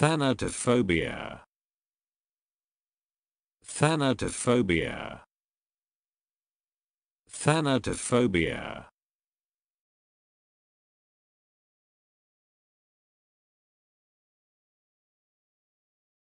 Thanatophobia. Thanatophobia. Thanatophobia.